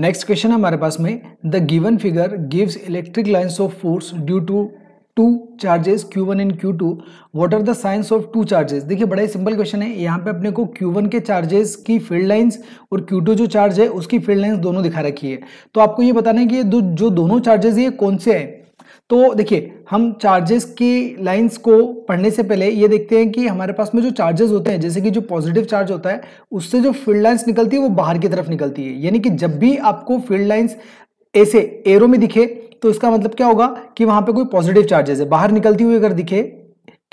next question हमारे पास में the given figure gives electric lines of force due to two charges Q one and Q two what are the signs of two charges देखिए बड़ा ही simple question है यहाँ पे अपने को क्यू वन के चार्जेस की फील्ड लाइन्स और क्यू टू जो चार्ज है उसकी फील्ड लाइन्स दोनों दिखा रखी है तो आपको ये बताना है कि ये दो, जो दोनों चार्जेस ये कौन से हैं तो देखिए हम चार्जेस की लाइंस को पढ़ने से पहले ये देखते हैं कि हमारे पास में जो चार्जेस होते हैं जैसे कि जो पॉजिटिव चार्ज होता है उससे जो फील्ड लाइंस निकलती है वो बाहर की तरफ निकलती है यानी कि जब भी आपको फील्ड लाइंस ऐसे एरो में दिखे तो इसका मतलब क्या होगा कि वहां पे कोई पॉजिटिव चार्जेस है बाहर निकलती हुई अगर दिखे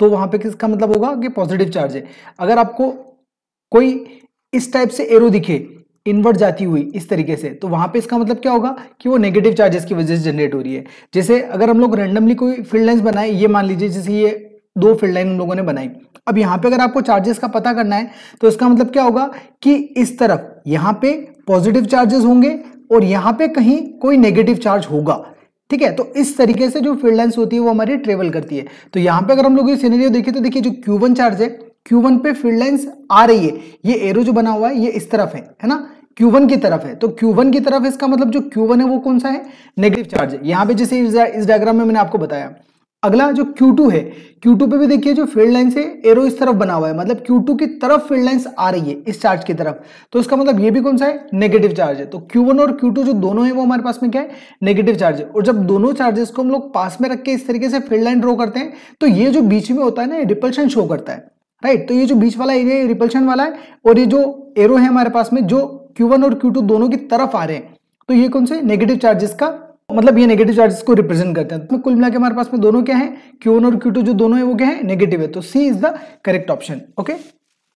तो वहां पे किसका मतलब होगा कि पॉजिटिव चार्ज है अगर आपको कोई इस टाइप से एरो दिखे इनवर्ट जाती हुई इस तरीके से तो वहां पे इसका मतलब क्या होगा कि वो नेगेटिव चार्जेस की वजह से जनरेट हो रही है जैसे अगर हम लोग रेंडमली कोई फील्ड लाइन बनाए ये मान लीजिए जैसे ये दो फील्ड लाइन हम लोगों ने बनाई अब यहाँ पे अगर आपको चार्जेस का पता करना है तो इसका मतलब क्या होगा कि इस तरफ यहाँ पे पॉजिटिव चार्जेस होंगे और यहाँ पे कहीं कोई नेगेटिव चार्ज होगा ठीक है तो इस तरीके से जो फील्ड लाइन्स होती है वो हमारी ट्रेवल करती है तो यहाँ पे अगर हम लोग ये सीनरियो देखें तो देखिए जो क्यू चार्ज है Q1 पे फील्ड लाइंस आ रही है ये एरो जो बना हुआ है ये इस तरफ है है ना Q1 की तरफ है तो Q1 की तरफ इसका मतलब जो Q1 है वो कौन सा है नेगेटिव चार्ज है यहाँ पे जैसे इस डायग्राम में मैंने आपको बताया अगला जो Q2 है Q2 पे भी देखिए जो फील्ड लाइन से एरो इस तरफ बना हुआ है मतलब Q2 की तरफ फील्ड लाइन आ रही है इस चार्ज की तरफ तो इसका मतलब ये भी कौन सा है नेगेटिव चार्ज है तो Q1 और Q2 जो दोनों है वो हमारे पास में क्या है नेगेटिव चार्ज है और जब दोनों चार्जेस को हम लोग पास में रख के इस तरीके से फील्ड लाइन ड्रॉ करते हैं तो ये जो बीच में होता है ना रिपल्शन शो करता है राइट तो ये जो बीच वाला एरिया रिपल्शन वाला है और ये जो एरो है हमारे पास में जो Q1 और Q2 दोनों की तरफ आ रहे हैं तो ये कौन से नेगेटिव चार्जेस का मतलब ये नेगेटिव चार्जेस को रिप्रेजेंट करते हैं तो कुल मिला के हमारे पास में दोनों क्या है Q1 और Q2 जो दोनों है वो क्या है नेगेटिव है तो C is the correct option okay